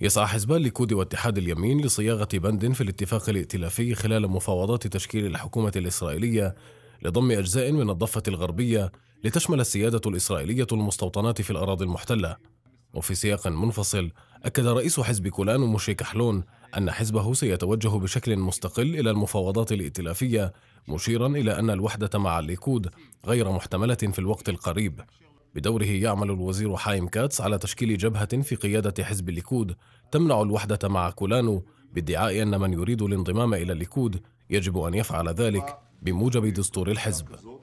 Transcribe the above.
يسعى حزبان ليكود واتحاد اليمين لصياغة بند في الاتفاق الائتلافي خلال مفاوضات تشكيل الحكومة الإسرائيلية لضم أجزاء من الضفة الغربية لتشمل السيادة الإسرائيلية المستوطنات في الأراضي المحتلة وفي سياق منفصل أكد رئيس حزب كولان موشي كحلون أن حزبه سيتوجه بشكل مستقل إلى المفاوضات الائتلافية مشيرا إلى أن الوحدة مع الليكود غير محتملة في الوقت القريب بدوره يعمل الوزير حايم كاتس على تشكيل جبهة في قيادة حزب الليكود تمنع الوحدة مع كولانو بادعاء أن من يريد الانضمام إلى الليكود يجب أن يفعل ذلك بموجب دستور الحزب